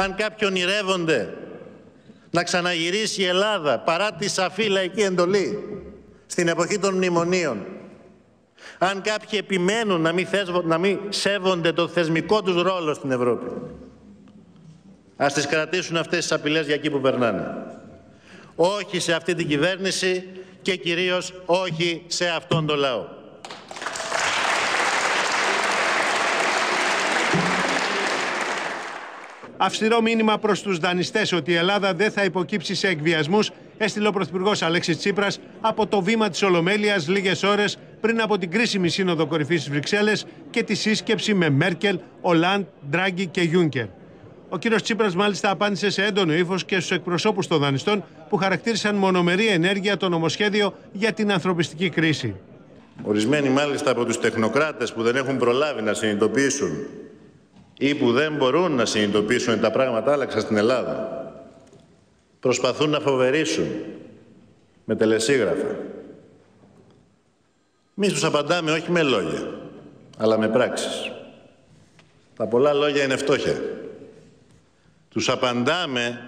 αν κάποιοι ονειρεύονται να ξαναγυρίσει η Ελλάδα παρά τη σαφή λαϊκή εντολή στην εποχή των μνημονίων, αν κάποιοι επιμένουν να μην, θεσβο, να μην σέβονται το θεσμικό τους ρόλο στην Ευρώπη, ας τις κρατήσουν αυτές τις απειλές για εκεί που περνάνε. Όχι σε αυτή την κυβέρνηση και κυρίως όχι σε αυτόν τον λαό. Αυστηρό μήνυμα προς τους δανειστές ότι η Ελλάδα δεν θα υποκύψει σε εκβιασμούς, έστειλε ο Πρωθυπουργός Αλέξης Τσίπρας από το βήμα της Ολομέλειας λίγες ώρες πριν από την κρίσιμη σύνοδο κορυφής στι Βρυξέλλες και τη σύσκεψη με Μέρκελ, Ολάντ, Ντράγκη και Γιούνκερ. Ο κύριος Τσίπρας μάλιστα απάντησε σε έντονο ύφος και στους εκπροσώπους των δανειστών που χαρακτήρισαν μονομερή ενέργεια το νομοσχέδιο για την ανθρωπιστική κρίση. Ορισμένοι μάλιστα από τους τεχνοκράτες που δεν έχουν προλάβει να συνειδητοποιήσουν ή που δεν μπορούν να συνειδητοποιήσουν ότι τα πράγματα άλλαξαν στην Ελλάδα. Προσπαθούν να φοβερήσουν με τελεσίγραφα. Εμείς τους απαντάμε όχι με λόγια, αλλά με πράξεις. Τα πολλά λόγια είναι φτώχεια. Τους απαντάμε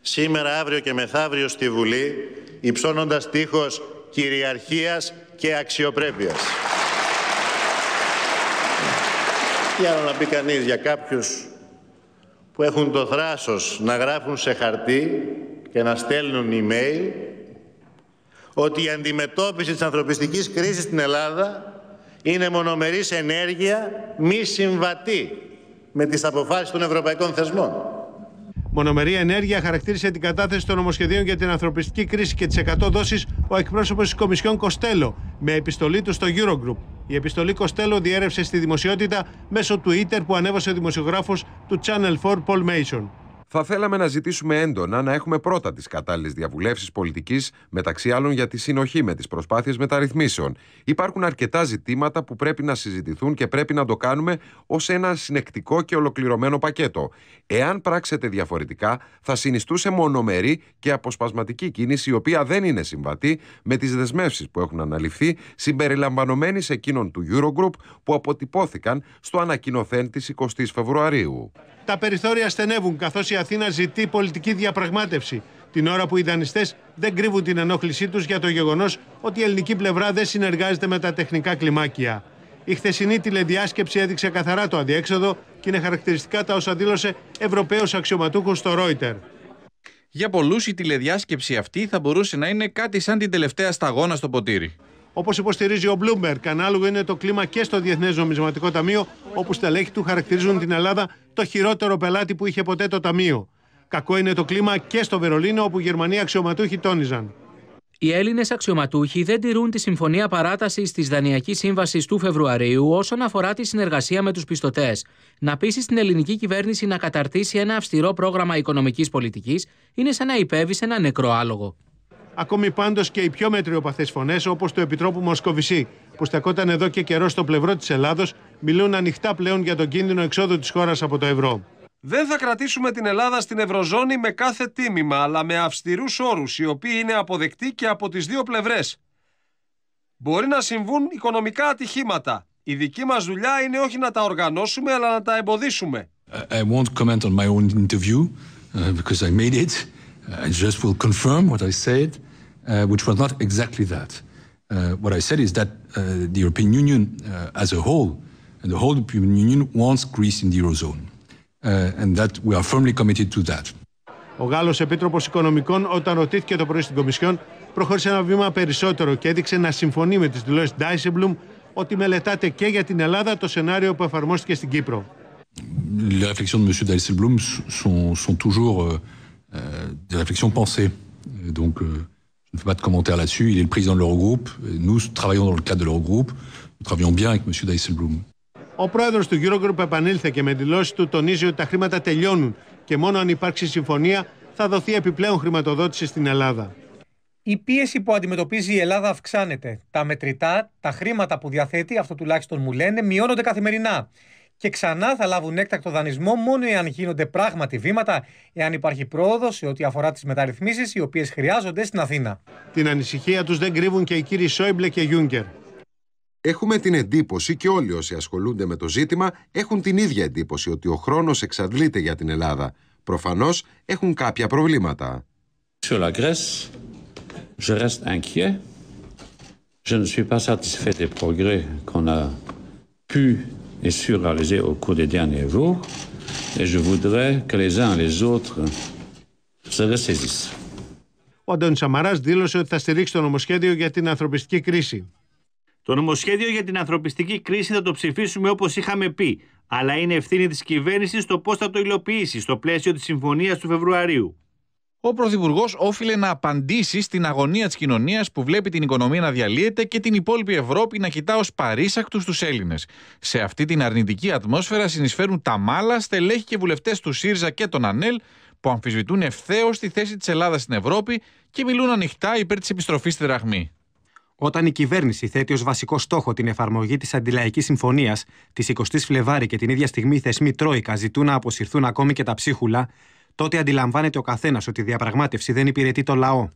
σήμερα, αύριο και μεθαύριο στη Βουλή, υψώνοντας τείχος κυριαρχίας και αξιοπρέπειας. Τι άλλο να πει κανείς για κάποιους που έχουν το θράσος να γράφουν σε χαρτί και να στέλνουν email ότι η αντιμετώπιση της ανθρωπιστικής κρίσης στην Ελλάδα είναι μονομερής ενέργεια μη συμβατή με τις αποφάσεις των ευρωπαϊκών θεσμών. Μονομερή ενέργεια χαρακτήρισε την κατάθεση των νομοσχεδίων για την ανθρωπιστική κρίση και τις 100 δόσεις ο εκπρόσωπος της Κομισιόν Κοστέλο με επιστολή του στο Eurogroup. Η επιστολή Κοστέλο διέρευσε στη δημοσιότητα μέσω Twitter που ανέβασε ο δημοσιογράφος του Channel 4 Paul Mason. Θα θέλαμε να ζητήσουμε έντονα να έχουμε πρώτα τις κατάλληλες διαβουλεύσεις πολιτικής, μεταξύ άλλων για τη συνοχή με τις προσπάθειες μεταρρυθμίσεων. Υπάρχουν αρκετά ζητήματα που πρέπει να συζητηθούν και πρέπει να το κάνουμε ως ένα συνεκτικό και ολοκληρωμένο πακέτο. Εάν πράξετε διαφορετικά, θα συνιστούσε μονομερή και αποσπασματική κίνηση, η οποία δεν είναι συμβατή με τις δεσμεύσεις που έχουν αναλυφθεί, συμπεριλαμβανομένης εκείνων του Eurogroup που αποτυπώθηκαν στο ανακοινοθέν της 20 Φεβρουαρίου. Τα περιθώρια στενεύουν καθώς η Αθήνα ζητεί πολιτική διαπραγμάτευση. Την ώρα που οι δανειστές δεν κρύβουν την ενόχλησή τους για το γεγονός ότι η ελληνική πλευρά δεν συνεργάζεται με τα τεχνικά κλιμάκια. Η χθεσινή τηλεδιάσκεψη έδειξε καθαρά το αδιέξοδο και είναι χαρακτηριστικά τα όσα δήλωσε Ευρωπαίος αξιωματούχος στο Reuters. Για πολλούς η τηλεδιάσκεψη αυτή θα μπορούσε να είναι κάτι σαν την τελευταία σταγόνα στο ποτήρι. Όπως υποστηρίζει ο Bloomberg, ανάλογο είναι το κλίμα και στο Διεθνές Νομισματικό Ταμείο, όπου στελέχη του χαρακτηρίζουν την Ελλάδα το χειρότερο πελάτη που είχε ποτέ το Ταμείο. Κακό είναι το κλίμα και στο Βερολίνο, όπου οι Γερμανοί αξιωματούχοι τόνιζαν. Οι Έλληνες αξιωματούχοι δεν τηρούν τη συμφωνία παράτασης της Δανειακής Σύμβασης του Φεβρουαρίου όσον αφορά τη συνεργασία με τους πιστωτές. Να πείσει την ελληνική κυβέρνηση να καταρτήσει ένα αυστηρό πρόγραμμα οικονομικής πολιτικής είναι σαν να υπέβει σε ένα νεκρό άλογο. Ακόμη πάντως και οι πιο μετριοπαθές φωνές, όπως το Επιτρόπου Μοσκοβισή, που στεκόταν εδώ και καιρό στο πλευρό της Ελλάδος, μιλούν ανοιχτά πλέον για τον κίνδυνο εξόδου της χώρας από το ευρώ. Δεν θα κρατήσουμε την Ελλάδα στην Ευρωζώνη με κάθε τίμημα, αλλά με αυστηρούς όρους, οι οποίοι είναι αποδεκτοί και από τις δύο πλευρές. Μπορεί να συμβούν οικονομικά ατυχήματα. Η δική μας δουλειά είναι όχι να τα οργανώσουμε, αλλά να τα εμποδίσουμε. I ε, ε, won't comment on my own interview ε, because I made it. I just will confirm what which was not exactly that. what I said is that the European Union as a whole, and the whole European Union wants Greece in the Eurozone. and that we are firmly committed to that. Ο Γάλλος Επίτροπος Οικονομικών, όταν ρωτήθηκε το πρωί στην Κομισιόν, προχώρησε ένα βήμα περισσότερο και έδειξε να συμφωνεί με τις δηλώσεις Dijsselbloem ότι μελετάτε και για την Ελλάδα το σενάριο που εφαρμόστηκε στην Κύπρο. Les réflexions de M. Dijsselbloem sont, sont toujours euh, des réflexions pensées. Donc, euh... Ο πρόεδρος του Eurogroup επανήλθε και με δηλώσεις του τονίζει ότι τα χρήματα τελειώνουν και μόνο αν υπάρξει συμφωνία θα δοθεί επιπλέον χρηματοδότηση στην Ελλάδα. Η πίεση που αντιμετωπίζει η Ελλάδα αυξάνεται. Τα μετρητά, τα χρήματα που διαθέτει, αυτό τουλάχιστον μου λένε, μειώνονται καθημερινά και ξανά θα λάβουν έκτακτο δανεισμό μόνο εάν γίνονται πράγματι βήματα, εάν υπάρχει πρόοδος σε ό,τι αφορά τις μεταρρυθμίσεις οι οποίες χρειάζονται στην Αθήνα. Την ανησυχία τους δεν κρύβουν και οι κύριοι Σόιμπλε και Γιούγκερ. Έχουμε την εντύπωση και όλοι όσοι ασχολούνται με το ζήτημα έχουν την ίδια εντύπωση ότι ο χρόνος εξαντλείται για την Ελλάδα. Προφανώς έχουν κάποια προβλήματα. je reste inquiet. Je ne suis pas satisfait des progrès qu'on a pu et sûr réalisé au cours des derniers jours. Et je voudrais que les uns Ο Αντώνης Σαμαράς δήλωσε ότι θα στηρίξει το νομοσχέδιο για την ανθρωπιστική κρίση. Το νομοσχέδιο για την ανθρωπιστική κρίση θα το ψηφίσουμε όπως είχαμε πει, αλλά είναι ευθύνη της κυβέρνησης το πώς θα το υλοποιήσει στο πλαίσιο της Συμφωνίας του Φεβρουαρίου ο Πρωθυπουργός όφιλε να απαντήσει στην αγωνία της κοινωνίας που βλέπει την οικονομία να διαλύεται και την υπόλοιπη Ευρώπη να κοιτά ως παρήσακτους τους Έλληνες. Σε αυτή την αρνητική ατμόσφαιρα συνεισφέρουν τα μάλα, στελέχη και βουλευτές του ΣΥΡΖΑ και των ΑΝΕΛ που αμφισβητούν ευθέως τη θέση της Ελλάδας στην Ευρώπη και μιλούν ανοιχτά υπέρ της επιστροφής στη δραχμή. Όταν η κυβέρνηση θέτει ως βασικό στόχο την εφαρμογή της Αντιλαϊκής Συμφωνίας της 20η Φλεβάρη και την ίδια στιγμή οι θεσμοί Τρόικα ζητούν να αποσυρθούν ακόμη και τα ψίχουλα, τότε αντιλαμβάνεται ο καθένας ότι η διαπραγμάτευση δεν υπηρετεί το λαό